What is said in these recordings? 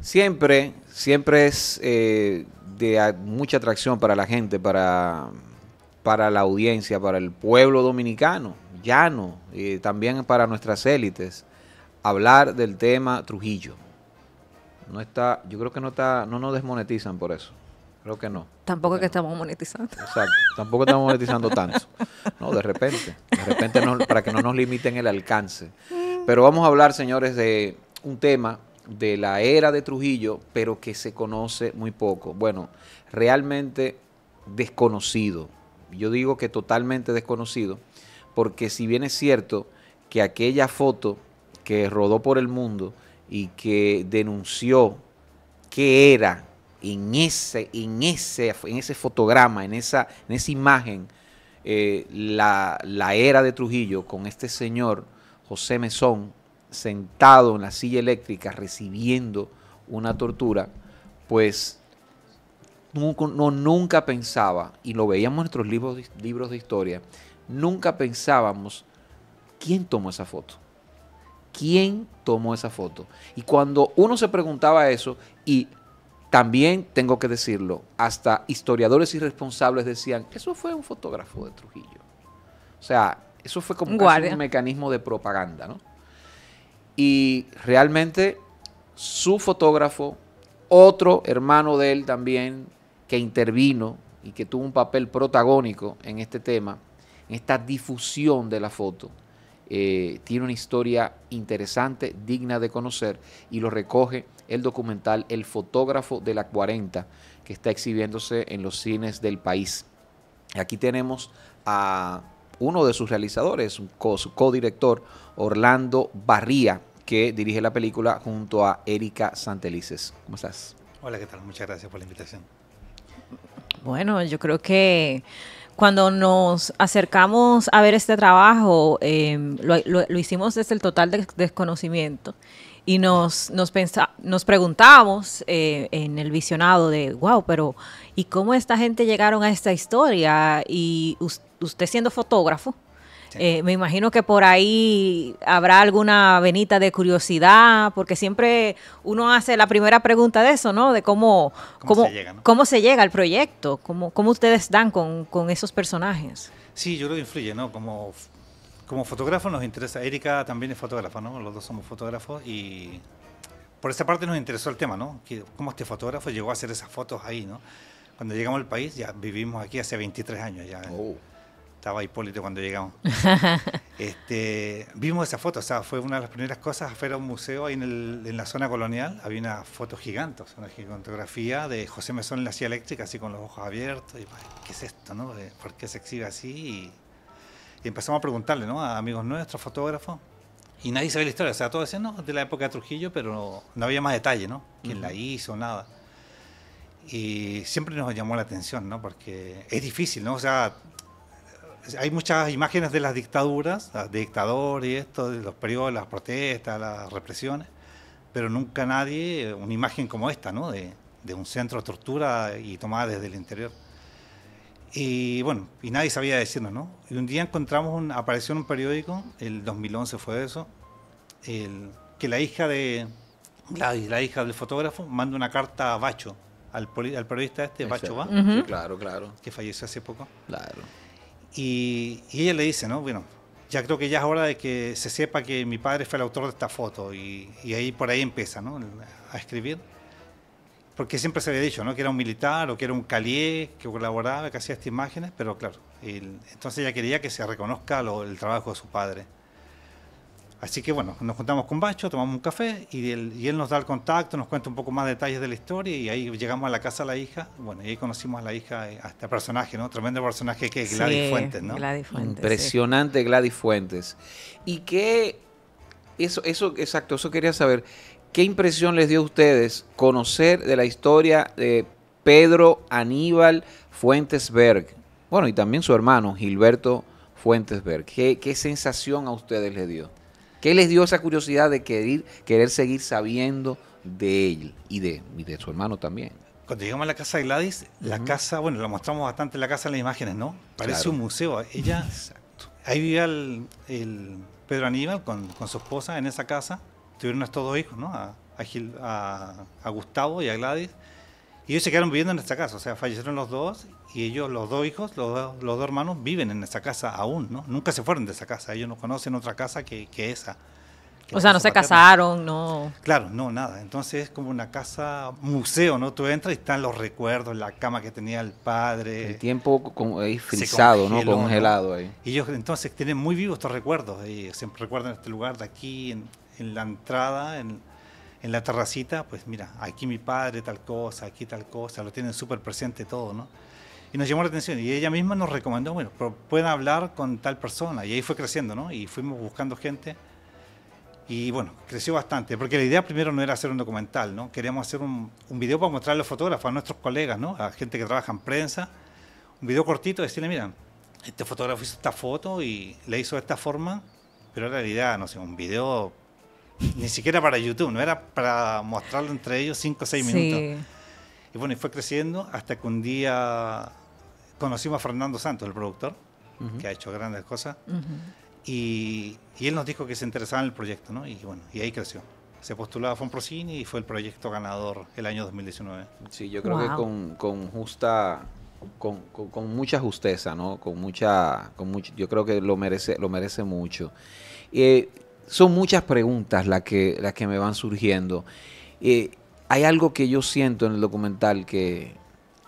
Siempre, siempre es eh, de mucha atracción para la gente, para, para la audiencia, para el pueblo dominicano, llano, y también para nuestras élites, hablar del tema Trujillo. No está, yo creo que no está, no nos desmonetizan por eso. Creo que no. Tampoco que estamos monetizando. Exacto. Tampoco estamos monetizando tanto. No, de repente. De repente para que no nos limiten el alcance. Pero vamos a hablar, señores, de un tema de la era de Trujillo, pero que se conoce muy poco. Bueno, realmente desconocido. Yo digo que totalmente desconocido, porque si bien es cierto que aquella foto que rodó por el mundo y que denunció que era en ese, en ese, en ese fotograma, en esa, en esa imagen, eh, la, era de Trujillo con este señor José Mesón sentado en la silla eléctrica recibiendo una tortura, pues no, nunca pensaba, y lo veíamos en nuestros libros, libros de historia, nunca pensábamos quién tomó esa foto quién tomó esa foto. Y cuando uno se preguntaba eso y también tengo que decirlo, hasta historiadores irresponsables decían, eso fue un fotógrafo de Trujillo. O sea, eso fue como un mecanismo de propaganda, ¿no? Y realmente su fotógrafo, otro hermano de él también, que intervino y que tuvo un papel protagónico en este tema, en esta difusión de la foto, eh, tiene una historia interesante, digna de conocer, y lo recoge el documental El fotógrafo de la 40, que está exhibiéndose en los cines del país. Aquí tenemos a uno de sus realizadores, co director codirector, Orlando Barría, que dirige la película junto a Erika Santelices. ¿Cómo estás? Hola, ¿qué tal? Muchas gracias por la invitación. Bueno, yo creo que cuando nos acercamos a ver este trabajo, em, lo, hicimos desde el total desconocimiento y nos, nos, nos preguntábamos eh, en el visionado de, wow, pero ¿y cómo esta gente llegaron a esta historia? Y usted siendo fotógrafo, eh, me imagino que por ahí habrá alguna venita de curiosidad, porque siempre uno hace la primera pregunta de eso, ¿no? De cómo, cómo, cómo, se, llega, al proyecto, cómo, cómo ustedes dan con, con, esos personajes. Sí, yo creo que influye, ¿no? Como, como fotógrafo nos interesa, Erika también es fotógrafa, ¿no? Los dos somos fotógrafos y por esa parte nos interesó el tema, ¿no? cómo este fotógrafo llegó a hacer esas fotos ahí, ¿no? Cuando llegamos al país, ya vivimos aquí hace 23 años, ya. Oh estaba Hipólito cuando llegamos. este, vimos esa foto, o sea, fue una de las primeras cosas hacer a un museo ahí en, la zona colonial. Había una foto gigante, una gigantografía de José Mesón en la silla eléctrica, así con los ojos abiertos. Y, ¿Qué es esto? No? Eh, ¿Por qué se exhibe así? Y, empezamos a preguntarle ¿no? a amigos nuestros, fotógrafos. Y nadie sabía la historia, o sea, todos decían, no, de la época de Trujillo, pero no, había más detalle, ¿no? ¿Quién la hizo? Nada. Y siempre nos llamó la atención, ¿no? Porque es difícil, ¿no? O sea, hay muchas imágenes de las dictaduras, de dictadores y esto, de los periodos, las protestas, las represiones, pero nunca nadie, una imagen como esta, ¿no? De, un centro de tortura y tomada desde el interior. Y bueno, y nadie sabía decirnos, ¿no? Y un día encontramos, un, apareció en un periódico, el 2011 fue eso, que la hija de la hija del fotógrafo, manda una carta a Bacho, al, periodista este, Bacho Va. claro, claro. Que falleció hace poco. Claro. Y, y, ella le dice, ¿no? Bueno, ya creo que ya es hora de que se sepa que mi padre fue el autor de esta foto. Y, ahí por ahí empieza, ¿no? A escribir. Porque siempre se había dicho, ¿no? Que era un militar o que era un calié que colaboraba, que hacía estas imágenes, pero claro. entonces ella quería que se reconozca el trabajo de su padre. Así que bueno, nos juntamos con Bacho, tomamos un café y él, nos da el contacto, nos cuenta un poco más detalles de la historia y ahí llegamos a la casa de la hija. Bueno, y ahí conocimos a la hija, eh, a este personaje, ¿no? Tremendo personaje que es Gladys Fuentes, ¿no? Gladys Fuentes. Impresionante Gladys Fuentes. Y qué, eso, eso, exacto, eso quería saber. ¿Qué impresión les dio a ustedes conocer de la historia de Pedro Aníbal Fuentesberg? Bueno, y también su hermano Gilberto Fuentesberg. ¿Qué, qué sensación a ustedes les dio? ¿Qué les dio esa curiosidad de querer, querer seguir sabiendo de él y de, de su hermano también? Cuando llegamos a la casa de Gladys, la casa, bueno, la mostramos bastante la casa en las imágenes, ¿no? Parece un museo. Ella, Exacto. ahí vivía el, Pedro Aníbal con, su esposa en esa casa. Tuvieron estos dos hijos, ¿no? A, a Gustavo y a Gladys. Y ellos se quedaron viviendo en esta casa, o sea, fallecieron los dos y ellos, los dos hijos, los, los dos hermanos, viven en esta casa aún, ¿no? Nunca se fueron de esa casa, ellos no conocen otra casa que, esa. o sea, no se casaron, no. Claro, no, nada. Entonces es como una casa museo, ¿no? Tú entras y están los recuerdos, la cama que tenía el padre. El tiempo como ahí frisado, ¿no? Congelado ahí. Y ellos entonces tienen muy vivos estos recuerdos. Siempre recuerdan este lugar de aquí, en, en la entrada, en en la terracita, pues mira, aquí mi padre tal cosa, aquí tal cosa, lo tienen súper presente todo, ¿no? Y nos llamó la atención y ella misma nos recomendó, bueno, pueden hablar con tal persona. Y ahí fue creciendo, ¿no? Y fuimos buscando gente. Y bueno, creció bastante, porque la idea primero no era hacer un documental, ¿no? Queríamos hacer un, video para mostrar a los fotógrafos, a nuestros colegas, ¿no? A gente que trabaja en prensa. Un video cortito, decirle, mira, este fotógrafo hizo esta foto y la hizo de esta forma, pero en realidad, no sé, un video ni siquiera para YouTube, no era para mostrarlo entre ellos cinco o seis minutos. Y bueno, y fue creciendo hasta que un día conocimos a Fernando Santos, el productor, que ha hecho grandes cosas, y, y, él nos dijo que se interesaba en el proyecto, ¿no? Y bueno, y ahí creció. Se postulaba a Fonprocini y fue el proyecto ganador el año 2019. Sí, yo creo que con, con justa con, con, mucha justeza, ¿no? Con mucha, con mucho, yo creo que lo merece, lo merece mucho. Eh, son muchas preguntas las que, las que me van surgiendo. Eh, hay algo que yo siento en el documental que...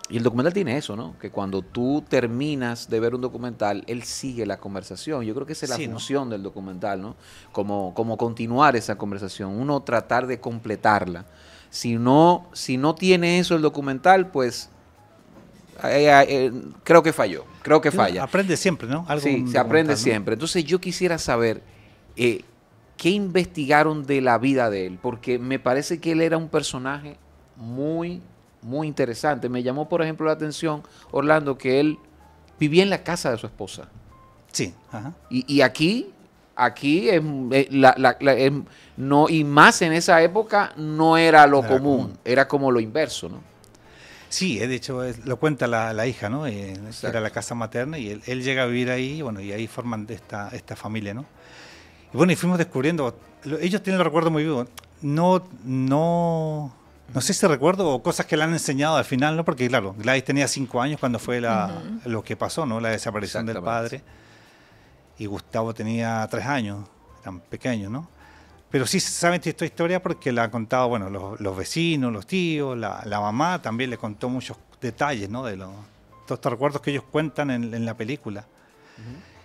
Y el documental tiene eso, ¿no? Que cuando tú terminas de ver un documental, él sigue la conversación. Yo creo que esa es la función del documental, ¿no? Como, como continuar esa conversación, uno tratar de completarla. Si no, si no tiene eso el documental, pues eh, eh, creo que falló, creo que falla. Aprende siempre, ¿no? Algo sí, se aprende siempre. Entonces yo quisiera saber, ¿qué investigaron de la vida de él? Porque me parece que él era un personaje muy, muy interesante. Me llamó, por ejemplo, la atención, Orlando, que él vivía en la casa de su esposa. Sí. Y, aquí, aquí, eh, no, y más en esa época, no era lo común, era como lo inverso, ¿no? Sí, eh, de hecho lo cuenta la, hija, ¿no? Eh, era la casa materna y él, llega a vivir ahí, bueno, y ahí forman esta, esta familia, ¿no? Y bueno, y fuimos descubriendo, ellos tienen el recuerdo muy vivo. No, no, no sé si recuerdo o cosas que le han enseñado al final, ¿no? Porque claro, Gladys tenía cinco años cuando fue la, lo que pasó, ¿no? La desaparición del padre. Y Gustavo tenía tres años, tan pequeño, ¿no? Pero sí saben esta historia porque la han contado, bueno, los, vecinos, los tíos, la, la, mamá también le contó muchos detalles, ¿no? De los, todos estos recuerdos que ellos cuentan en, la película.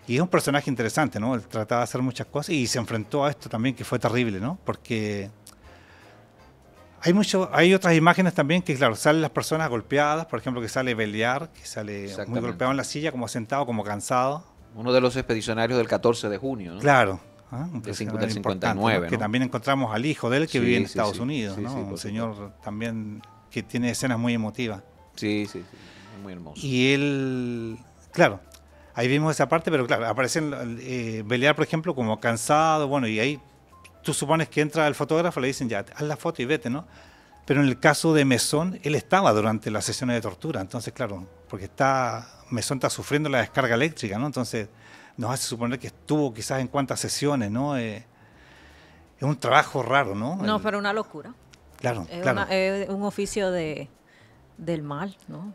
Y es un personaje interesante, ¿no? Él trataba de hacer muchas cosas y se enfrentó a esto también que fue terrible, ¿no? Porque hay mucho, hay otras imágenes también que, claro, salen las personas golpeadas, por ejemplo, que sale Beliar, que sale muy golpeado en la silla, como sentado, como cansado. Uno de los expedicionarios del 14 de junio, ¿no? Claro. 59. Ah, que también encontramos al hijo de él que vive en Estados Unidos, ¿no? un señor también que tiene escenas muy emotivas. sí, sí. Muy hermoso. Y él, claro, ahí vimos esa parte, pero claro, aparecen eh, Belear, por ejemplo, como cansado, bueno, y ahí tú supones que entra el fotógrafo, le dicen ya, haz la foto y vete, ¿no? Pero en el caso de Mesón, él estaba durante las sesiones de tortura, entonces, claro, porque está, Mesón está sufriendo la descarga eléctrica, ¿no? Entonces, nos hace suponer que estuvo quizás en cuántas sesiones, ¿no? Eh, es un trabajo raro, ¿no? No, pero una locura. Claro, claro. es un oficio de, del mal, ¿no?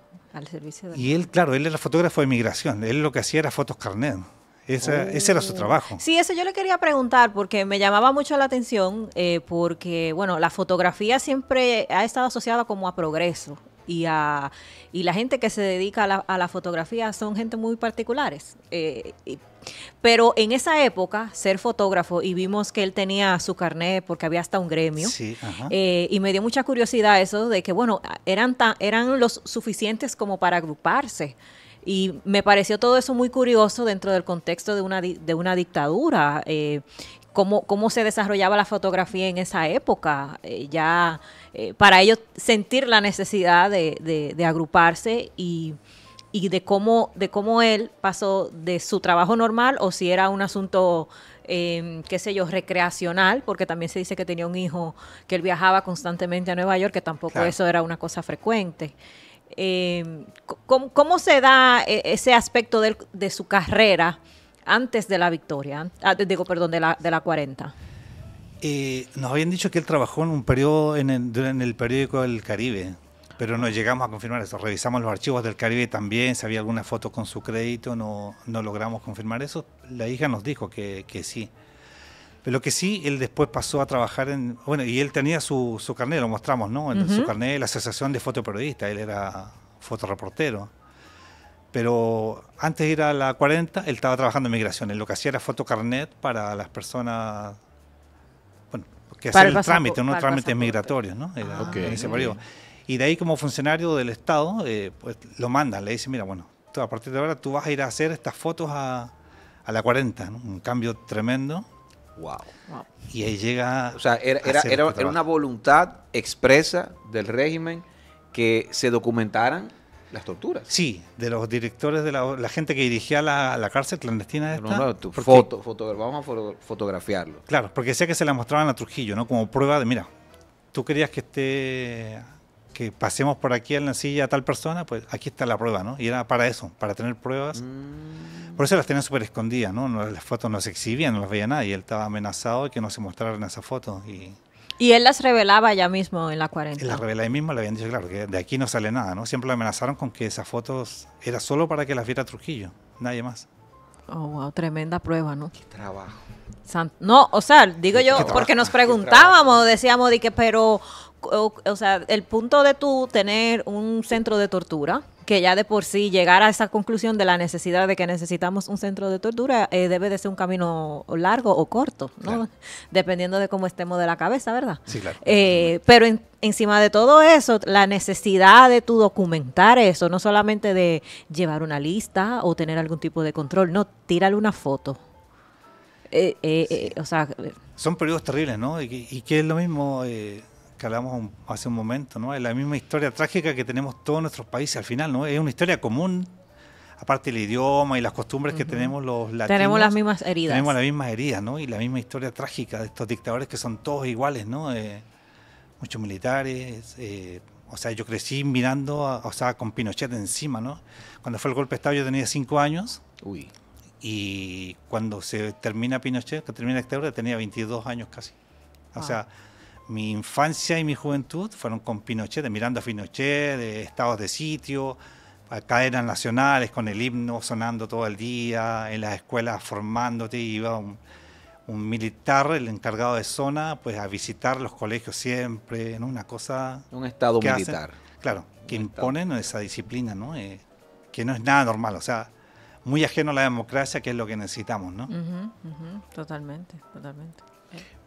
Y él, claro, él era fotógrafo de migración, él lo que hacía era fotos carnet. Oh. Ese era su trabajo. Sí, eso yo le quería preguntar porque me llamaba mucho la atención eh, porque, bueno, la fotografía siempre ha estado asociada como a progreso y, a, y la gente que se dedica a la, fotografía son gente muy particulares. Eh, pero en esa época, ser fotógrafo, y vimos que él tenía su carnet porque había hasta un gremio, eh, y me dio mucha curiosidad eso de que, bueno, eran, eran los suficientes como para agruparse. Y me pareció todo eso muy curioso dentro del contexto de una, de una dictadura, eh, cómo, cómo se desarrollaba la fotografía en esa época, eh, ya eh, para ellos sentir la necesidad de, de, agruparse y, de, cómo, de cómo él pasó de su trabajo normal o si era un asunto, em, qué sé yo, recreacional, porque también se dice que tenía un hijo, que él viajaba constantemente a Nueva York, que tampoco eso era una cosa frecuente. Em, ¿cómo, se da eh, ese aspecto de su carrera? antes de la victoria, ah, digo, perdón, de la, de la 40. Eh, nos habían dicho que él trabajó en un periodo en el, el periódico del Caribe, pero no llegamos a confirmar eso. Revisamos los archivos del Caribe también, si había alguna foto con su crédito, no, no logramos confirmar eso. La hija nos dijo que, sí. Pero que sí, él después pasó a trabajar en. Bueno, y él tenía su, su carnet, lo mostramos, ¿no? Su carnet de la Asociación de Fotoperiodistas, él era fotoreportero pero antes de ir a la 40, él estaba trabajando en migraciones. Lo que hacía era fotocarnet para las personas. Bueno, que hacían el trámite, unos trámites migratorios, ¿no? Ah, y de ahí, como funcionario del Estado, eh, pues lo mandan, le dicen: Mira, bueno, tú, a partir de ahora tú vas a ir a hacer estas fotos a, la 40, Un cambio tremendo. Wow. Y ahí llega. O sea, era, era este una voluntad expresa del régimen que se documentaran las torturas. Sí, de los directores, de la, gente que dirigía la, cárcel clandestina. de... no, foto, foto, vamos a fotografiarlo. Claro, porque decía que se la mostraban a Trujillo, ¿no? Como prueba de, mira, tú querías que esté que pasemos por aquí en la silla a tal persona, pues aquí está la prueba, ¿no? Y era para eso, para tener pruebas. Mm. Por eso las tenían súper escondidas, ¿no? Las fotos no se exhibían, no las veía nadie. Él estaba amenazado de que no se mostraran esas fotos. Y y él las revelaba ya mismo en la 40. Las revelaba ahí mismo, le habían dicho, claro, que de aquí no sale nada, ¿no? Siempre lo amenazaron con que esas fotos era solo para que las viera Trujillo, nadie más. Oh, wow, tremenda prueba, ¿no? Qué trabajo. no, o sea, digo yo, porque nos preguntábamos, decíamos, de que, pero, o sea, el punto de tú tener un centro de tortura, que ya de por sí llegar a esa conclusión de la necesidad de que necesitamos un centro de tortura eh, debe de ser un camino largo o corto, ¿no? Dependiendo de cómo estemos de la cabeza, ¿verdad? Sí, claro. Eh, pero encima de todo eso, la necesidad de tu documentar eso, no solamente de llevar una lista o tener algún tipo de control, no, tírale una foto. Eh, Son periodos terribles, ¿no? Y, y que es lo mismo que hablamos hace un momento, ¿no? Es la misma historia trágica que tenemos todos nuestros países al final, ¿no? Es una historia común, aparte del idioma y las costumbres que tenemos los latinos. Tenemos las mismas heridas. Tenemos las mismas heridas, ¿no? Y la misma historia trágica de estos dictadores que son todos iguales, ¿no? Eh, muchos militares, eh, o sea, yo crecí mirando, o sea, con Pinochet encima, ¿no? Cuando fue el golpe de Estado yo tenía cinco años. Uy. Y cuando se termina Pinochet, que termina la tenía 22 años casi. O ah. sea, mi infancia y mi juventud fueron con Pinochet, de Miranda Pinochet, de estados de sitio, cadenas nacionales con el himno sonando todo el día, en las escuelas formándote, iba un, militar, el encargado de zona, pues a visitar los colegios siempre, una cosa... Un estado militar. claro, que impone imponen esa disciplina, ¿no? Eh, que no es nada normal, o sea, muy ajeno a la democracia, que es lo que necesitamos, ¿no? totalmente, totalmente.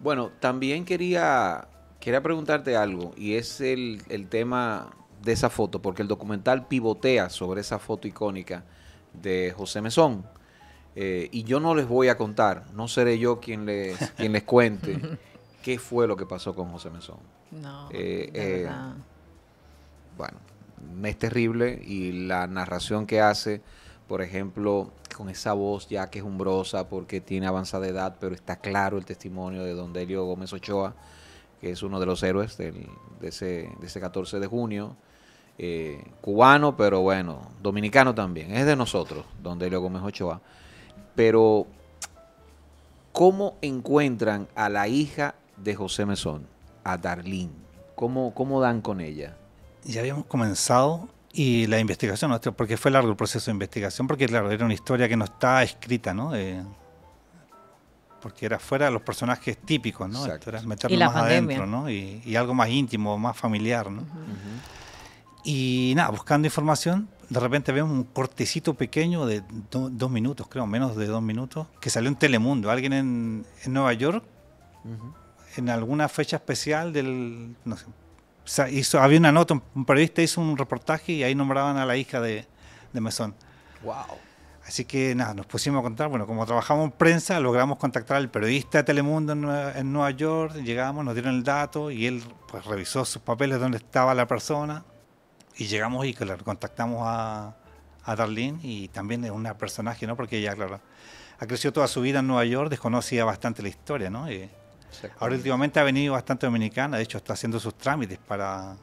Bueno, también quería, quería preguntarte algo, y es el, tema de esa foto, porque el documental pivotea sobre esa foto icónica de José Mesón. Eh, y yo no les voy a contar, no seré yo quien les, quien les cuente qué fue lo que pasó con José Mesón. No. Eh, eh bueno, es terrible y la narración que hace por ejemplo, con esa voz ya que es umbrosa porque tiene avanzada edad, pero está claro el testimonio de Don Delio Gómez Ochoa, que es uno de los héroes de, ese, 14 de junio. Eh, cubano, pero bueno, dominicano también, es de nosotros, Don Delio Gómez Ochoa. Pero, ¿cómo encuentran a la hija de José Mesón, a Darlín? ¿Cómo, cómo dan con ella? Ya habíamos comenzado y la investigación, porque fue largo el proceso de investigación, porque claro, era una historia que no estaba escrita, ¿no? Eh, porque era fuera de los personajes típicos, ¿no? más adentro, ¿no? Y, algo más íntimo, más familiar, ¿no? Y nada, buscando información, de repente vemos un cortecito pequeño de dos minutos, creo, menos de dos minutos, que salió en Telemundo. Alguien en, Nueva York, en alguna fecha especial del, no sé, había una nota, un periodista hizo un reportaje y ahí nombraban a la hija de, de Mesón. ¡Wow! Así que nada, nos pusimos a contar. Bueno, como trabajamos en prensa, logramos contactar al periodista de Telemundo en Nueva, York. Llegamos, nos dieron el dato y él pues revisó sus papeles dónde estaba la persona. Y llegamos y contactamos a, a Darlene y también es una personaje, ¿no? Porque ella, claro, ha crecido toda su vida en Nueva York, desconocía bastante la historia, ¿no? Eh, Ahora últimamente ha venido bastante dominicana, de hecho está haciendo sus trámites para,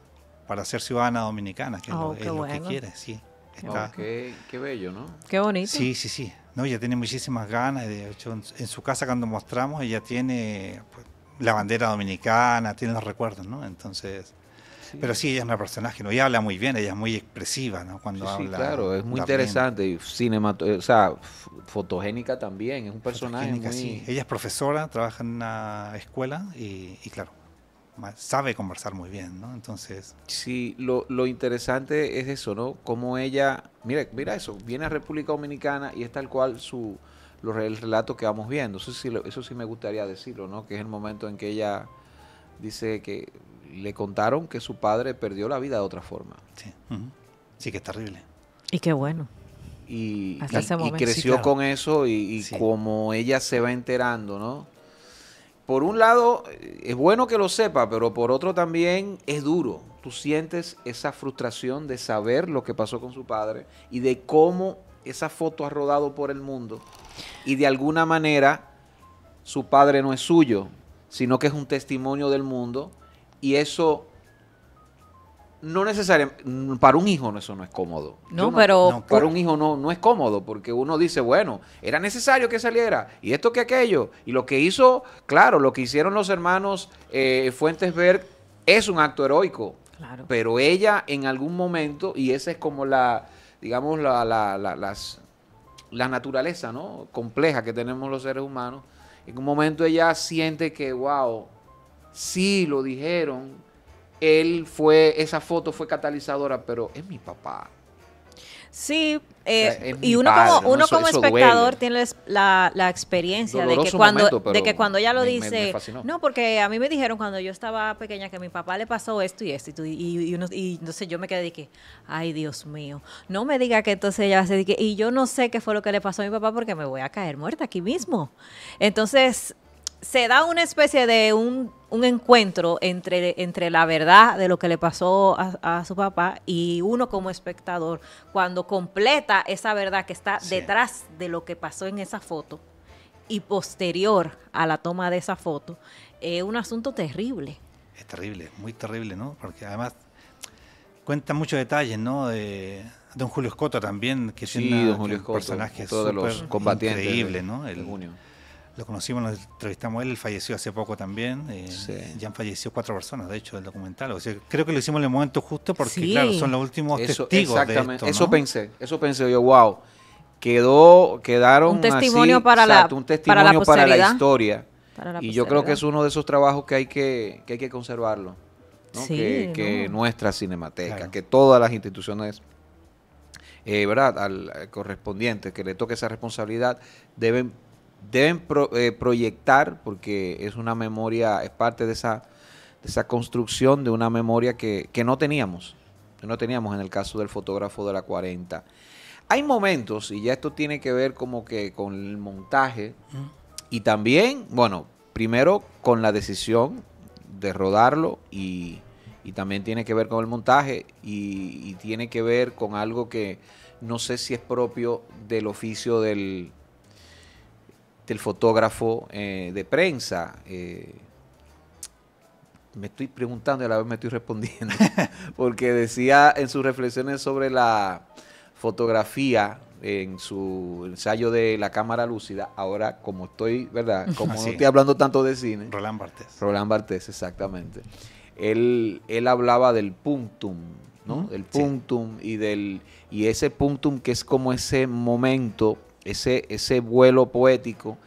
ser ciudadana dominicana, que es, lo, oh, que quiere, sí. Oh, qué, bello, ¿no? Qué bonito. Sí, sí, sí. No, ella tiene muchísimas ganas. De hecho, en, su casa cuando mostramos, ella tiene pues, la bandera dominicana, tiene los recuerdos, ¿no? Entonces, pero sí, ella es una personaje, ¿no? habla muy bien, ella es muy expresiva, ¿no? Cuando habla. Sí, claro, es muy interesante. Y o sea, fotogénica también, es un personaje muy... Ella es profesora, trabaja en una escuela y, claro, sabe conversar muy bien, ¿no? Entonces... Sí, lo, interesante es eso, ¿no? Como ella... Mira, mira eso, viene a República Dominicana y es tal cual su el relato que vamos viendo. Eso sí, eso sí me gustaría decirlo, ¿no? Que es el momento en que ella dice que le contaron que su padre perdió la vida de otra forma. Sí, que es terrible. Y qué bueno. Y, creció con eso y, como ella se va enterando, ¿no? Por un lado, es bueno que lo sepa, pero por otro también es duro. Tú sientes esa frustración de saber lo que pasó con su padre y de cómo esa foto ha rodado por el mundo y de alguna manera su padre no es suyo, sino que es un testimonio del mundo y eso no necesariamente, para un hijo eso no es cómodo. No, pero... para un hijo no, no es cómodo, porque uno dice, bueno, era necesario que saliera, y esto que aquello, y lo que hizo, claro, lo que hicieron los hermanos eh, fuentes Fuentesberg es un acto heroico, claro. pero ella en algún momento, y esa es como la, digamos, la, las, la naturaleza, ¿no? Compleja que tenemos los seres humanos, en un momento ella siente que, wow, sí lo dijeron, él fue, esa foto fue catalizadora, pero es mi papá. Sí, eh, y uno como, espectador tiene la, experiencia de que, cuando, de que cuando ella lo dice, no, porque a mí me dijeron cuando yo estaba pequeña que a mi papá le pasó esto y esto, y, entonces yo me quedé de que, ay Dios mío, no me diga que entonces ella se dedique. y yo no sé qué fue lo que le pasó a mi papá porque me voy a caer muerta aquí mismo. Entonces, se da una especie de un, un encuentro entre, entre, la verdad de lo que le pasó a, su papá y uno como espectador, cuando completa esa verdad que está detrás de lo que pasó en esa foto y posterior a la toma de esa foto, es un asunto terrible. Es terrible, muy terrible, ¿no? Porque además cuenta muchos detalles, ¿no? De, don Julio Escoto también, que es un personaje súper increíble, ¿no? El, junio. Lo conocimos, lo entrevistamos él, falleció hace poco también. Eh, ya han fallecido cuatro personas, de hecho, del documental. creo que lo hicimos en el momento justo porque, claro, son los últimos testigos. Exactamente, de eso pensé, eso pensé yo, wow. Quedó, quedaron un testimonio para la para la, historia. y yo creo que es uno de esos trabajos que hay que, que conservarlo. que, nuestra cinemateca, que todas las instituciones eh, eh, correspondientes ¿verdad? correspondiente que le toque esa responsabilidad, deben deben eh, proyectar, porque es una memoria, es parte de esa, esa construcción de una memoria que, no teníamos, no teníamos en el caso del fotógrafo de la 40. Hay momentos, y ya esto tiene que ver como que con el montaje, y también, bueno, primero con la decisión de rodarlo y, también tiene que ver con el montaje y tiene que ver con algo que no sé si es propio del oficio del, este, el fotógrafo eh, de prensa. Eh, me estoy preguntando y a la vez me estoy respondiendo, porque decía en sus reflexiones sobre la fotografía, en su ensayo de La Cámara Lúcida, ahora como estoy, ¿verdad? Como no estoy hablando tanto de cine. Roland Bartés. Roland Barthes exactamente. Él, él hablaba del punctum, ¿no? el punctum y del y ese punctum que es como ese momento ese, vuelo poético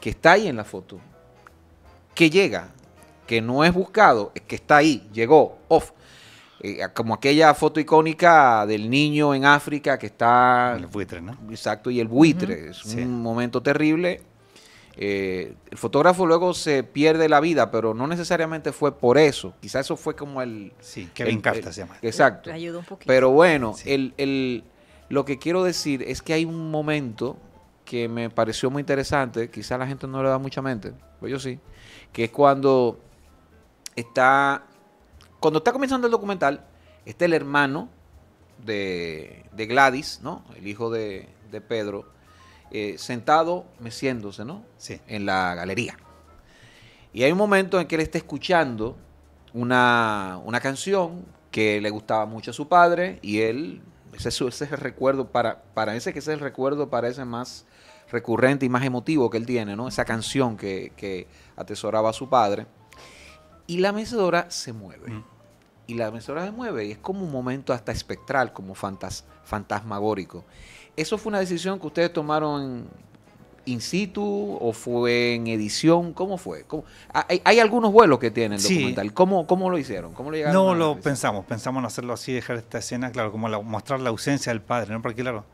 que está ahí en la foto, que llega, que no es buscado, es que está ahí, llegó, off. Eh, como aquella foto icónica del niño en África que está... El buitre, ¿no? Exacto, y el buitre. Es un momento terrible. Eh, el fotógrafo luego se pierde la vida, pero no necesariamente fue por eso. Quizás eso fue como el... Sí, Kevin se llama. Exacto. ayudó un poquito. Pero bueno, el, el, lo que quiero decir es que hay un momento que me pareció muy interesante, quizá la gente no le da mucha mente, pero pues yo sí, que es cuando está, cuando está comenzando el documental, está el hermano de, Gladys, ¿no? El hijo de, Pedro, eh, sentado, meciéndose, ¿no? Sí. En la galería. Y hay un momento en que él está escuchando una, canción que le gustaba mucho a su padre y él ese, ese, es el recuerdo para, para ese que es el recuerdo parece más recurrente y más emotivo que él tiene, ¿no? Esa canción que, atesoraba a su padre. Y la mesedora se mueve. Mm. Y la mesedora se mueve y es como un momento hasta espectral, como fantasmagórico. ¿Eso fue una decisión que ustedes tomaron in situ o fue en edición? ¿Cómo fue? Ah, hay, algunos vuelos que tienen el documental. ¿Cómo, lo hicieron? ¿Cómo lo no, lo pensamos. Pensamos en hacerlo así, dejar esta escena, claro, como mostrar la ausencia del padre, ¿no? Porque, claro,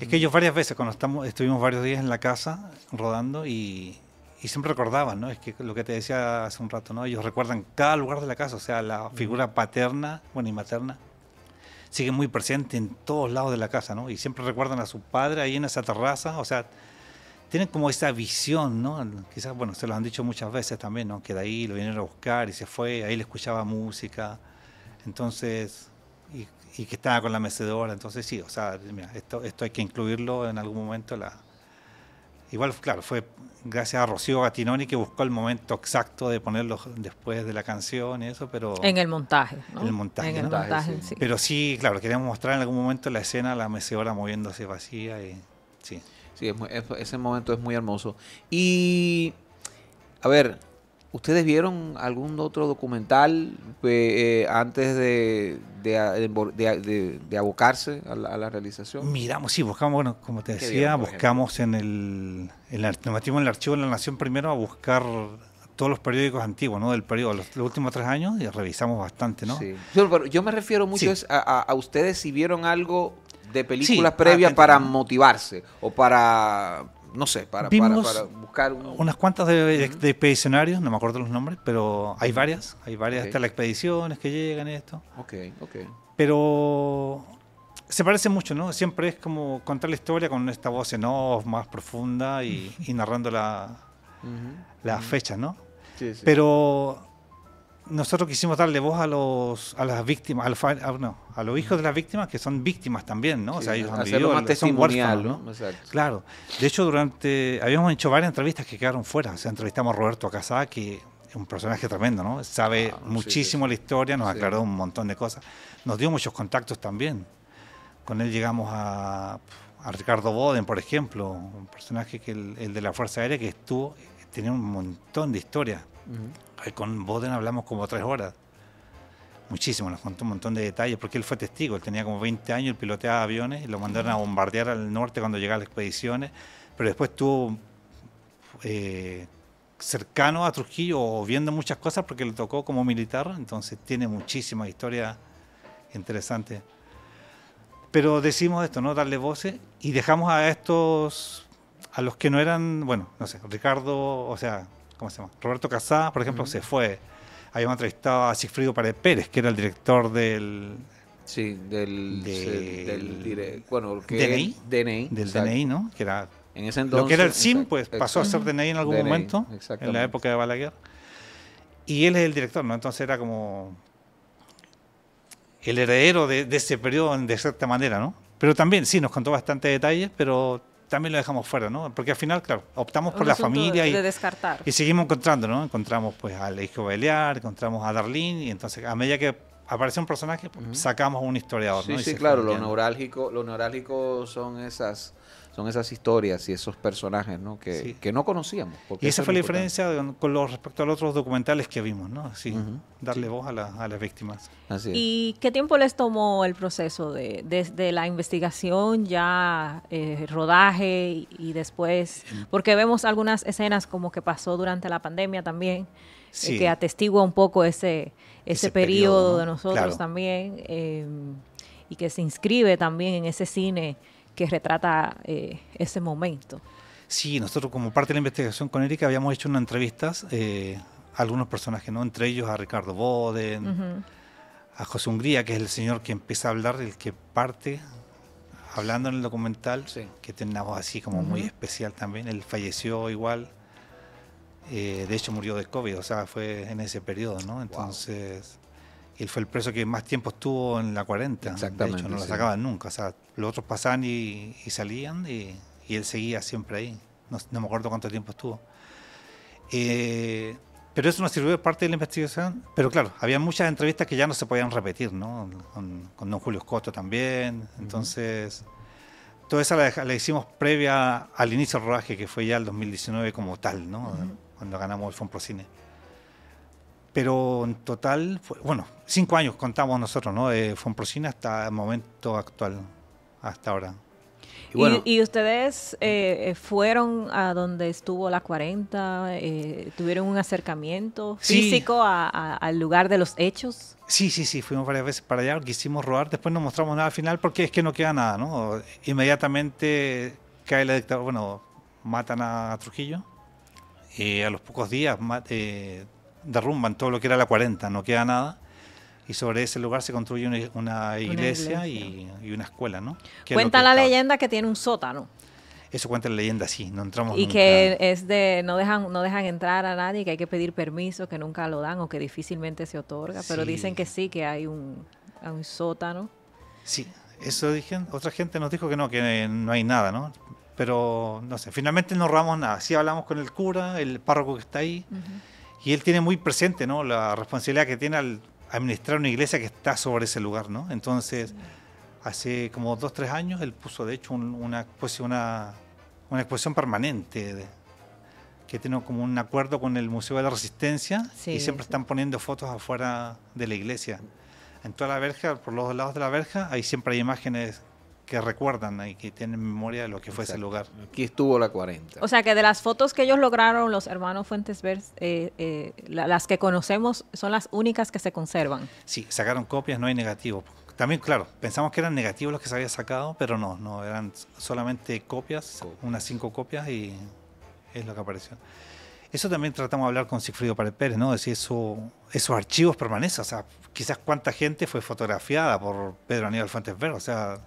es que ellos varias veces, cuando estamos, estuvimos varios días en la casa rodando y, y, siempre recordaban, ¿no? Es que lo que te decía hace un rato, ¿no? Ellos recuerdan cada lugar de la casa, o sea, la figura paterna, bueno, y materna, sigue muy presente en todos lados de la casa, ¿no? Y siempre recuerdan a su padre ahí en esa terraza, o sea, tienen como esa visión, ¿no? Quizás, bueno, se lo han dicho muchas veces también, ¿no? Que de ahí lo vinieron a buscar y se fue, ahí le escuchaba música. Entonces, y que estaba con la mecedora. Entonces, sí, o sea, esto, esto hay que incluirlo en algún momento. La... Igual, claro, fue gracias a Rocío Gatinoni que buscó el momento exacto de ponerlo después de la canción y eso, pero... En el montaje, En el montaje, sí. Pero sí, claro, queríamos mostrar en algún momento la escena, la mecedora moviéndose vacía y... Sí. Sí, ese momento es muy hermoso. Y... A ver, ¿Ustedes vieron algún otro documental eh, eh, antes de, abocarse a la, realización? Miramos, sí, buscamos, bueno, como te decía, buscamos en el, el archivo de la Nación primero a buscar todos los periódicos antiguos, ¿no? Del periodo, los, últimos tres años, y revisamos bastante, ¿no? Sí. Yo, yo me refiero mucho a, ustedes si vieron algo de películas previas ah, para motivarse o para no sé, para, para, buscar... Unas cuantas de, expedicionarios, no me acuerdo los nombres, pero hay varias, hay varias, las expediciones que llegan esto. Ok, ok. Pero se parece mucho, ¿no? Siempre es como contar la historia con esta voz en más profunda y, narrando la, las fechas, ¿no? Sí, sí. Pero nosotros quisimos darle voz a los a las víctimas, ah, a hijos de las víctimas que son víctimas también, ¿no? o sea, ellos han más ¿no? Claro. De hecho, durante habíamos hecho varias entrevistas que quedaron fuera. O sea, entrevistamos a Roberto Casada, que es un personaje tremendo, ¿no? Sabe ah, muchísimo la historia, nos aclaró un montón de cosas. Nos dio muchos contactos también. Con él llegamos a, Ricardo Boden, por ejemplo, un personaje que el, de la Fuerza Aérea que estuvo tenía un montón de historias con Boden hablamos como tres horas. Muchísimo, nos contó un montón de detalles, porque él fue testigo, él tenía como 20 años, él piloteaba aviones, y lo mandaron a bombardear al norte cuando llegaban las expediciones, pero después estuvo eh, cercano a Trujillo viendo muchas cosas porque le tocó como militar, entonces tiene muchísimas historias interesantes. Pero decimos esto, ¿no? Darle voces y dejamos a estos, a los que no eran, bueno, no sé, Ricardo, o sea, ¿cómo se llama? Roberto Casada, por ejemplo, se fue. Habíamos entrevistado a Sigfrido Pared Pérez, que era el director del. Sí, del. del, del DNI. Del DNI, ¿no? era. En ese entonces, lo que era el SIM, pues pasó a ser DNI en algún momento, en la época de Balaguer. Y él es el director, ¿no? Entonces era como el heredero de, de, ese periodo de cierta manera, ¿no? Pero también, sí, nos contó bastantes detalles, pero también lo dejamos fuera, ¿no? Porque al final, claro, optamos por la familia y, y seguimos encontrando, ¿no? Encontramos pues al hijo Beliar, encontramos a Darlene y entonces a medida que aparece un personaje, pues, a sacamos un historiador. Sí, ¿no? sí, claro, lo neurálgico, lo neurálgico son esas son esas historias y esos personajes ¿no? Que, que no conocíamos. y esa fue la diferencia con respecto a los otros documentales que vimos, ¿no? darle voz a, a, las víctimas. Así ¿Y qué tiempo les tomó el proceso de, desde la investigación, ya eh, rodaje y después? Porque vemos algunas escenas como que pasó durante la pandemia también. Eh, que atestigua un poco ese, ese, periodo, de nosotros también eh, y que se inscribe también en ese cine que retrata eh, ese momento. Sí, nosotros como parte de la investigación con Erika habíamos hecho unas entrevistas eh, a algunos personajes, ¿no? Entre ellos a Ricardo Boden, a José Hungría, que es el señor que empieza a hablar, el que parte hablando en el documental, que tiene así como muy especial también. Él falleció igual. Eh, de hecho, murió de COVID, o sea, fue en ese periodo, ¿no? Entonces, él fue el preso que más tiempo estuvo en la 40. De hecho, no lo sacaban nunca. O sea, los otros pasaban y, salían y, él seguía siempre ahí. No, me acuerdo cuánto tiempo estuvo. Eh, pero eso nos sirvió de parte de la investigación. Pero claro, había muchas entrevistas que ya no se podían repetir, ¿no? Con, don Julio Escoto también. Entonces, toda esa la, hicimos previa al inicio del rodaje, que fue ya el 2019 como tal, ¿no? Cuando ganamos el Fonprocine. Cine pero en total, bueno, cinco años contamos nosotros, ¿no? De eh, Fonprocina hasta el momento actual, hasta ahora. Y, ¿Y, ustedes eh, fueron a donde estuvo la 40? Eh, ¿Tuvieron un acercamiento físico al lugar de los hechos? Sí, sí, sí, fuimos varias veces para allá, quisimos robar, después no mostramos nada al final porque es que no queda nada, ¿no? Inmediatamente cae la dictadura, bueno, matan a Trujillo, y a los pocos días derrumban todo lo que era la 40, no queda nada. Y sobre ese lugar se construye una, iglesia, Y, una escuela, ¿no? Cuenta la leyenda que tiene un sótano. Eso cuenta la leyenda, sí, no entramos Y que es de, no dejan, no dejan entrar a nadie, que hay que pedir permiso, que nunca lo dan o que difícilmente se otorga, pero dicen que sí, que hay un, un sótano. Sí, eso dije, otra gente nos dijo que no, que no hay nada, ¿no? Pero, no sé, finalmente no robamos nada. Sí hablamos con el cura, el párroco que está ahí, y él tiene muy presente ¿no? la responsabilidad que tiene al administrar una iglesia que está sobre ese lugar. ¿no? Entonces, hace como dos, tres años, él puso de hecho una, una, exposición permanente que tiene como un acuerdo con el Museo de la Resistencia y siempre están poniendo fotos afuera de la iglesia. En toda la verja, por los lados de la verja, ahí siempre hay imágenes que recuerdan y que tienen memoria de lo que fue ese lugar. Aquí estuvo la 40. O sea que de las fotos que ellos lograron, los hermanos Fuentes Verdes, eh, eh, las que conocemos son las únicas que se conservan. Sí, sacaron copias, no hay negativo. También, claro, pensamos que eran negativos los que se había sacado, pero no, no, eran solamente copias, unas cinco copias y es lo que apareció. Eso también tratamos de hablar con Sigfrido Pared Pérez, ¿no? De si eso, esos archivos permanecen, o sea, quizás cuánta gente fue fotografiada por Pedro Aníbal Fuentes Verde, o sea,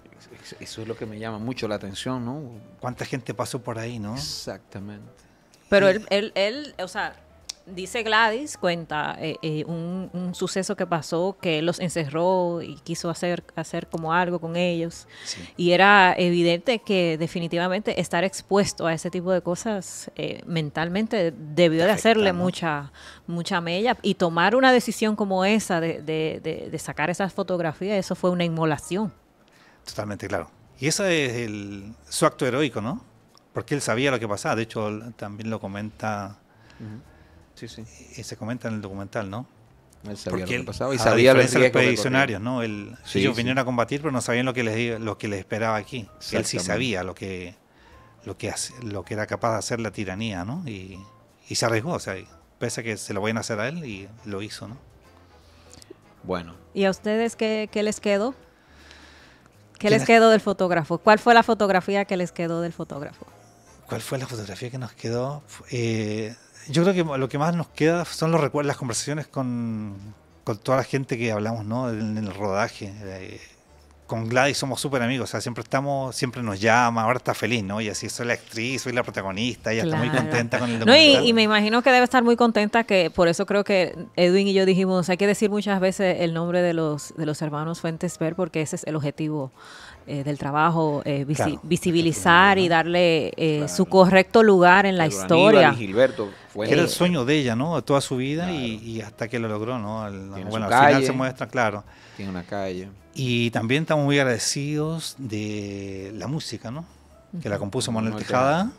eso es lo que me llama mucho la atención, ¿no? ¿Cuánta gente pasó por ahí, no? Exactamente. Pero él, él, él o sea, dice Gladys, cuenta eh, eh, un, suceso que pasó, que él los encerró y quiso hacer, hacer como algo con ellos. Y era evidente que definitivamente estar expuesto a ese tipo de cosas eh, mentalmente debió de hacerle mucha, mucha mella. Y tomar una decisión como esa de sacar esas fotografías, eso fue una inmolación. Totalmente claro. Y ese es el, su acto heroico, ¿no? Porque él sabía lo que pasaba, de hecho también lo comenta. Sí, sí. Y eh, se comenta en el documental, ¿no? Él sabía lo que pasaba y sabía los que ¿no? ellos vinieron a combatir, pero no sabían lo que les que esperaba aquí. Él sí sabía lo que lo que lo que era capaz de hacer la tiranía, ¿no? Y, se arriesgó, o sea, pese a que se lo vayan a hacer a él y lo hizo, ¿no? Bueno. ¿Y a ustedes qué, qué les quedó? ¿Qué les quedó del fotógrafo? ¿Cuál fue la fotografía que les quedó del fotógrafo? ¿Cuál fue la fotografía que nos quedó? Eh, yo creo que lo que más nos queda son los recuerdos, las conversaciones con, toda la gente que hablamos ¿no? en, el rodaje. Eh, con Gladys somos súper amigos, o sea, siempre estamos, siempre nos llama, ahora está feliz, ¿no? Y así soy la actriz, soy la protagonista, ella está muy contenta con el documental. No, y, me imagino que debe estar muy contenta, que por eso creo que Edwin y yo dijimos, hay que decir muchas veces el nombre de los, de los hermanos Fuentes Ver, porque ese es el objetivo eh, del trabajo, eh, visibilizar y darle eh, su correcto lugar en la historia. Aníbal Gilberto Era el sueño de ella, ¿no? Toda su vida y, hasta que lo logró, ¿no? bueno, al se muestra, claro. Tiene una calle. Y también estamos muy agradecidos de la música, ¿no? Que la compuso Manuel Tejada,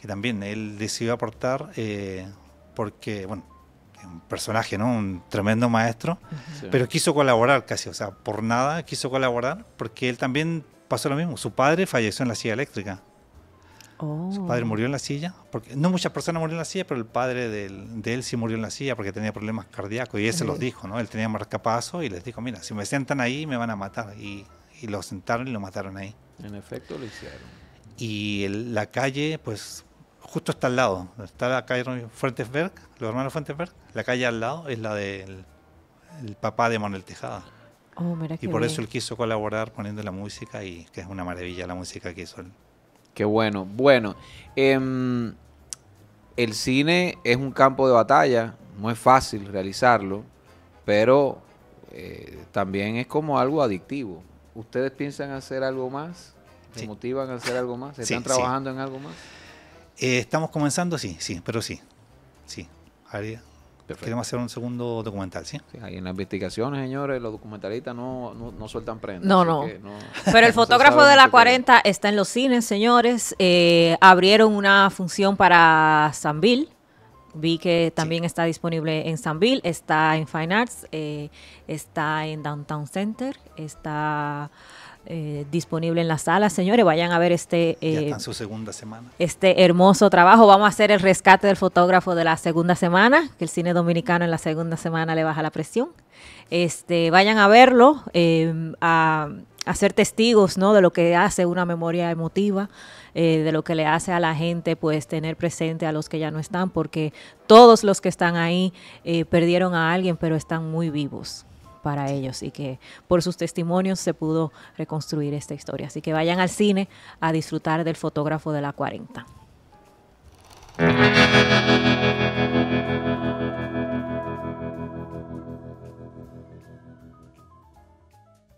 que también él decidió aportar eh, porque, bueno, un personaje, ¿no? Un tremendo maestro, pero quiso colaborar casi, o sea, por nada quiso colaborar porque él también pasó lo mismo. Su padre falleció en la silla eléctrica. Su oh. padre murió en la silla, porque no muchas personas murieron en la silla, pero el padre de él sí murió en la silla porque tenía problemas cardíacos y él se los dijo, ¿no? Él tenía marcapasos y les dijo, mira, si me sentan ahí me van a matar y, lo sentaron y lo mataron ahí. En efecto lo hicieron. Y la calle, pues justo está al lado, está la calle Fuentesberg, los hermanos Fuentesberg, la calle al lado es la del el papá de Manuel Tejada. Oh, y por eso él quiso colaborar poniendo la música y que es una maravilla la música que hizo él. Qué bueno. Bueno, em, el cine es un campo de batalla, no es fácil realizarlo, pero eh, también es como algo adictivo. ¿Ustedes piensan hacer algo más? ¿Se motivan a hacer algo más? ¿Se están trabajando en algo más? Eh, estamos comenzando, sí, sí, pero sí, sí. Queremos hacer un segundo documental, ¿sí? hay en las investigaciones, señores, los documentalistas no, sueltan prendas. No, no. Pero el fotógrafo de la 40 está en los cines, señores. Eh, abrieron una función para Sanville. Vi que también está disponible en Sanville, está en Fine Arts, eh, está en Downtown Center, está eh, disponible en la sala señores. Vayan a ver este. Eh, su segunda semana. Este hermoso trabajo. Vamos a hacer el rescate del fotógrafo de la segunda semana, que el cine dominicano en la segunda semana le baja la presión. Este, vayan a verlo, eh, a, hacer ser testigos ¿no? de lo que hace una memoria emotiva, de lo que le hace a la gente, pues tener presente a los que ya no están, porque todos los que están ahí perdieron a alguien, pero están muy vivos para ellos y que por sus testimonios se pudo reconstruir esta historia. Así que vayan al cine a disfrutar del fotógrafo de la 40.